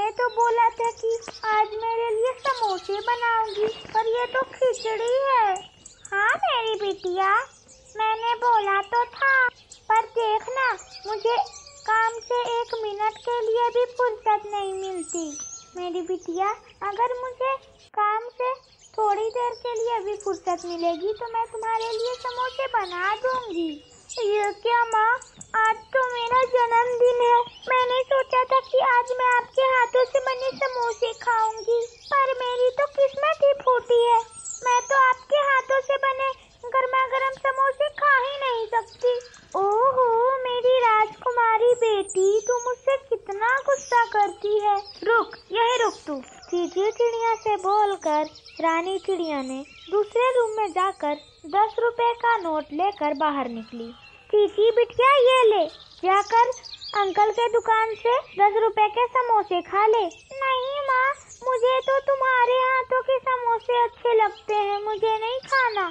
तुमने तो बोला था कि आज मेरे लिए समोसे बनाऊंगी पर ये तो खिचड़ी है हाँ मेरी बिटिया मैंने बोला तो था पर देखना मुझे काम से एक मिनट के लिए भी फुर्सत नहीं मिलती मेरी बिटिया अगर मुझे काम से थोड़ी देर के लिए भी फुर्सत मिलेगी तो मैं तुम्हारे लिए समोसे बना दूंगी ये क्या माँ आज तो मेरा जन्मदिन है मैंने सोचा था कि आज मैं आपके हाथों से बने समोसे खाऊंगी पर मेरी तो किस्मत ही फूटी है मैं तो आपके हाथों से बने गर्मा गर्म समोसे खा ही नहीं सकती ओहो मेरी राजकुमारी बेटी तू मुझसे कितना गुस्सा करती है रुक यही रुक तू चीजी चिड़िया से बोलकर रानी चिड़िया ने दूसरे रूम में जाकर दस रुपए का नोट लेकर बाहर निकली चीची बिटिया ये ले जाकर अंकल के दुकान से दस रुपए के समोसे खा ले नहीं माँ मुझे तो तुम्हारे हाथों के समोसे अच्छे लगते हैं मुझे नहीं खाना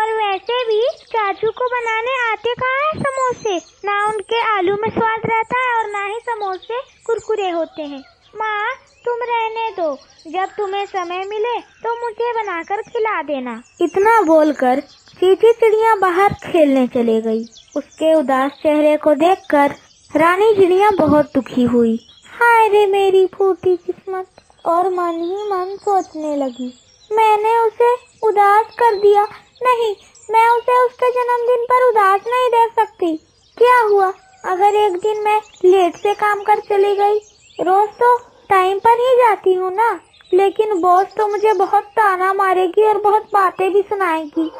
और वैसे भी चाचू को बनाने आते कहा है समोसे ना उनके आलू में स्वाद रहता है और ना ही समोसे कुरकुरे होते हैं माँ तुम रहने दो जब तुम्हें समय मिले तो मुझे बनाकर खिला देना इतना बोलकर चीची चिड़िया बाहर खेलने चले गई उसके उदास चेहरे को देखकर रानी चिड़िया बहुत दुखी हुई हाय रे मेरी फूटी किस्मत और मन ही मन सोचने लगी मैंने उसे उदास कर दिया नहीं मैं उसे उसके जन्मदिन पर उदास नहीं देख सकती क्या हुआ अगर एक दिन मैं लेट से काम कर चली गई रोज तो टाइम पर ही जाती हूँ ना लेकिन बॉस तो मुझे बहुत ताना मारेगी और बहुत बातें भी सुनाएगी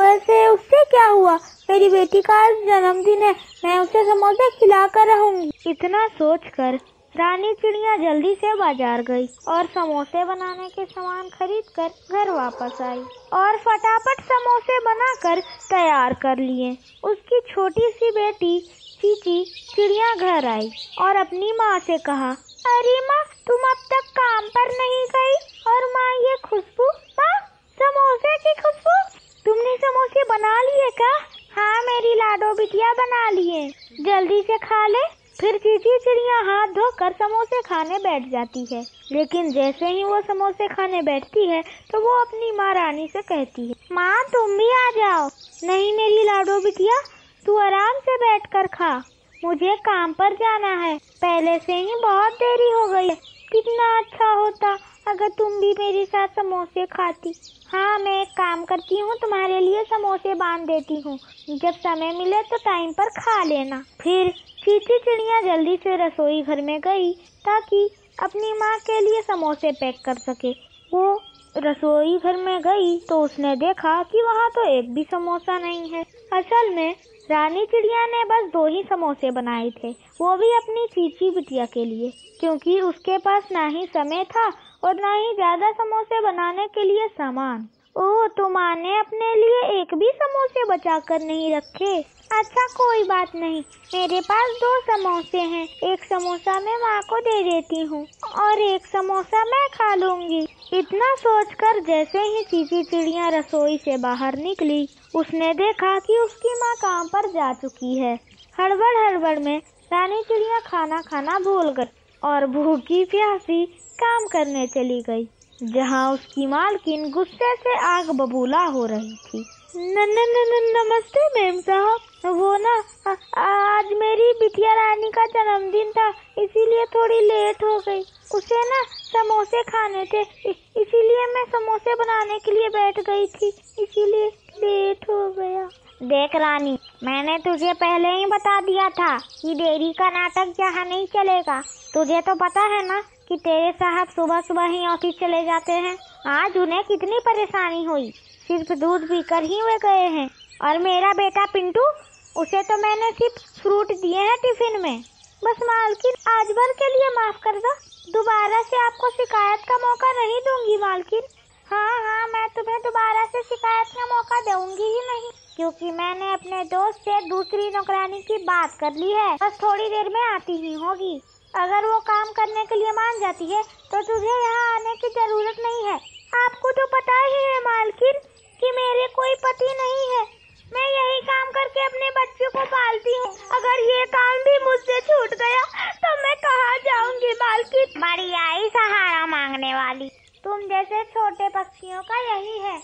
वैसे उससे क्या हुआ मेरी बेटी का जन्मदिन है मैं उसे समोसा खिला कर रहूंगी इतना सोचकर रानी चिड़िया जल्दी से बाजार गई और समोसे बनाने के सामान खरीद कर घर वापस आई और फटाफट समोसे बनाकर तैयार कर लिए उसकी छोटी सी बेटी चीची चिड़िया घर आई और अपनी माँ से कहा अरे माँ तुम अब तक काम पर नहीं गई और माँ ये खुशबू माँ समोसे की खुशबू तुमने समोसे बना लिए क्या लिट्टिया बना लिए जल्दी से खा ले फिर चीची चिड़िया हाथ धो कर समोसे खाने बैठ जाती है लेकिन जैसे ही वो समोसे खाने बैठती है तो वो अपनी माँ रानी से कहती है माँ तुम भी आ जाओ नहीं मेरी लाडो बिटिया तू आराम से बैठ कर खा मुझे काम पर जाना है पहले से ही बहुत देरी हो गई है कितना अच्छा होता अगर तुम भी मेरे साथ समोसे खाती हाँ मैं एक काम करती हूँ तुम्हारे लिए समोसे बांध देती हूँ जब समय मिले तो टाइम पर खा लेना फिर चीची चिड़िया जल्दी से रसोई घर में गई ताकि अपनी माँ के लिए समोसे पैक कर सके वो रसोई घर में गई तो उसने देखा कि वहाँ तो एक भी समोसा नहीं है असल में रानी चिड़िया ने बस दो ही समोसे बनाए थे वो भी अपनी चीची बिटिया के लिए क्योंकि उसके पास ना ही समय था और ना ही ज्यादा समोसे बनाने के लिए सामान ओह तो माँ ने अपने लिए एक भी समोसे बचा कर नहीं रखे अच्छा कोई बात नहीं मेरे पास दो समोसे हैं एक समोसा मैं माँ को दे देती हूँ और एक समोसा मैं खा लूँगी इतना सोचकर जैसे ही चीची चिड़िया रसोई से बाहर निकली उसने देखा कि उसकी माँ काम पर जा चुकी है हड़बड़ हड़बड़ में रानी चिड़िया खाना खाना भूल गई और भूखी प्यासी काम करने चली गई जहाँ उसकी मालकिन गुस्से से आग बबूला हो रही थी न, न, न, न, नमस्ते मेम साहब वो ना आज मेरी बिटिया रानी का जन्मदिन था इसीलिए थोड़ी लेट हो गई उसे ना समोसे खाने थे इसीलिए मैं समोसे बनाने के लिए बैठ गई थी इसीलिए लेट हो गया देख रानी मैंने तुझे पहले ही बता दिया था कि देरी का नाटक यहाँ नहीं चलेगा तुझे तो पता है ना कि तेरे साहब सुबह सुबह ही ऑफिस चले जाते हैं आज उन्हें कितनी परेशानी हुई सिर्फ दूध पीकर ही वे गए हैं और मेरा बेटा पिंटू उसे तो मैंने सिर्फ फ्रूट दिए हैं टिफिन में बस मालकिन आज भर के लिए माफ कर दो दोबारा से आपको शिकायत का मौका नहीं दूंगी मालकिन हाँ हाँ मैं तुम्हें दोबारा से शिकायत का मौका दूंगी ही नहीं क्योंकि मैंने अपने दोस्त से दूसरी नौकरानी की बात कर ली है बस थोड़ी देर में आती ही होगी अगर वो काम करने के लिए मान जाती है तो तुझे यहाँ आने की जरूरत नहीं है आपको तो पता ही है मालकिन कि मेरे कोई पति नहीं है मैं यही काम करके अपने बच्चों को पालती हूँ अगर ये काम भी मुझसे छूट गया तो मैं कहाँ जाऊँगी मालकिन बड़ी आई सहारा मांगने वाली तुम जैसे छोटे पक्षियों का यही है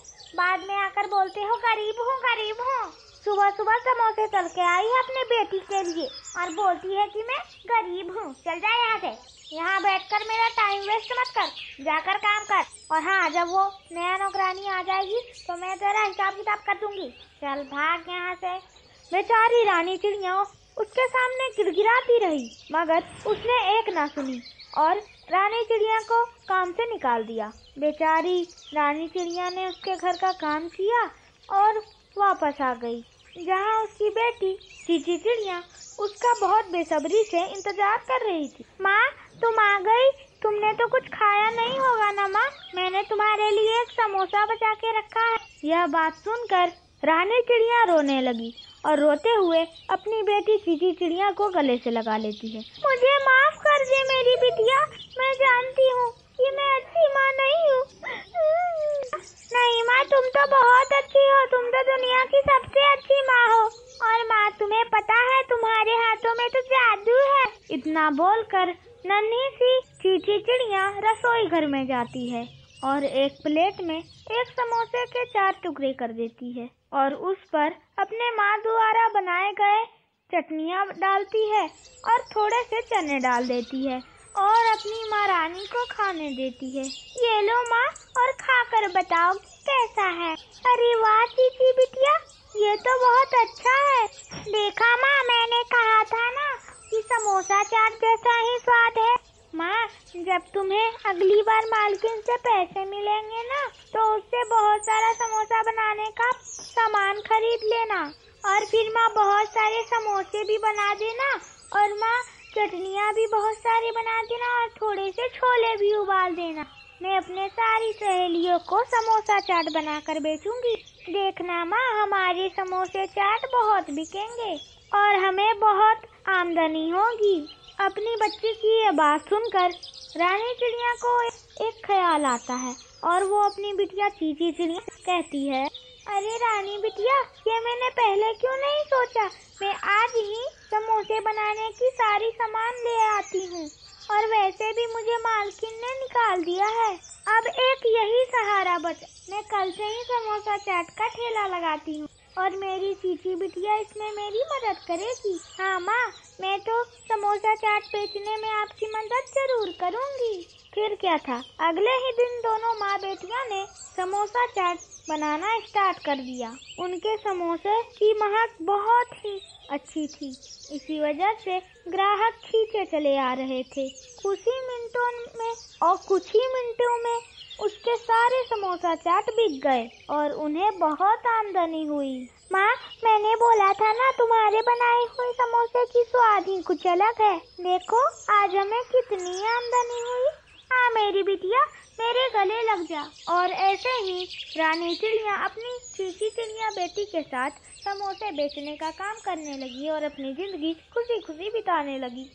बाद में आकर बोलते हो गरीब हूँ गरीब हूँ सुबह सुबह समोसे तल के आई है अपने बेटी के लिए और बोलती है कि मैं गरीब हूँ चल जाए यहाँ से यहाँ बैठकर मेरा टाइम वेस्ट मत कर जाकर काम कर और हाँ जब वो नया नौकरानी आ जाएगी तो मैं तेरा हिसाब किताब कर दूंगी चल भाग यहाँ से बेचारी रानी चिड़िया उसके सामने गिड़गिराती रही मगर उसने एक ना सुनी और रानी चिड़िया को काम से निकाल दिया बेचारी रानी चिड़िया ने उसके घर का काम किया और वापस आ गई जहाँ उसकी बेटी चीची चिड़िया उसका बहुत बेसब्री से इंतजार कर रही थी माँ तुम आ गई तुमने तो कुछ खाया नहीं होगा ना माँ मैंने तुम्हारे लिए एक समोसा बचा के रखा है यह बात सुनकर रानी चिड़िया रोने लगी और रोते हुए अपनी बेटी चीची चिड़िया को गले से लगा लेती है मुझे माफ कर दे मेरी बिटिया मैं जानती हूँ कि मैं अच्छी माँ नहीं हूँ नहीं माँ तुम तो बहुत अच्छी हो तुम तो दुनिया की सबसे अच्छी इतना बोलकर नन्ही सी चीची चिड़िया रसोई घर में जाती है और एक प्लेट में एक समोसे के चार टुकड़े कर देती है और उस पर अपने माँ द्वारा बनाए गए चटनियाँ डालती है और थोड़े से चने डाल देती है और अपनी माँ रानी को खाने देती है ये लो माँ और खाकर बताओ कैसा है अरे वाह चीची बिटिया ये तो बहुत अच्छा है देखा माँ मैं समोसा चाट जैसा ही स्वाद है माँ जब तुम्हें अगली बार मालकिन से पैसे मिलेंगे ना तो उससे बहुत सारा समोसा बनाने का सामान खरीद लेना और फिर माँ बहुत सारे समोसे भी बना देना और माँ चटनियाँ भी बहुत सारी बना देना और थोड़े से छोले भी उबाल देना मैं अपने सारी सहेलियों को समोसा चाट बनाकर बेचूंगी देखना माँ हमारे समोसे चाट बहुत बिकेंगे और हमें बहुत आमदनी होगी अपनी बच्ची की ये बात सुनकर रानी चिड़िया को एक ख्याल आता है और वो अपनी बिटिया चीची चिड़िया कहती है अरे रानी बिटिया ये मैंने पहले क्यों नहीं सोचा मैं आज ही समोसे बनाने की सारी सामान ले आती हूँ और वैसे भी मुझे मालकिन ने निकाल दिया है अब एक यही सहारा बच मैं कल से ही समोसा चाट का ठेला लगाती हूँ और मेरी चीची बिटिया इसमें मेरी मदद करेगी हाँ माँ मैं तो समोसा चाट बेचने में आपकी मदद जरूर करूँगी फिर क्या था अगले ही दिन दोनों माँ बेटियों ने समोसा चाट बनाना स्टार्ट कर दिया उनके समोसे की महक बहुत ही अच्छी थी इसी वजह से ग्राहक खींचे चले आ रहे थे खुशी मिनटों समोसा चाट बिक गए और उन्हें बहुत आमदनी हुई माँ मैंने बोला था ना तुम्हारे बनाए हुए समोसे की स्वाद ही कुछ अलग है देखो आज हमें कितनी आमदनी हुई आ हाँ, मेरी बिटिया मेरे गले लग जा और ऐसे ही रानी चिड़िया अपनी चीची चिड़िया बेटी के साथ समोसे बेचने का काम करने लगी और अपनी जिंदगी खुशी खुशी बिताने लगी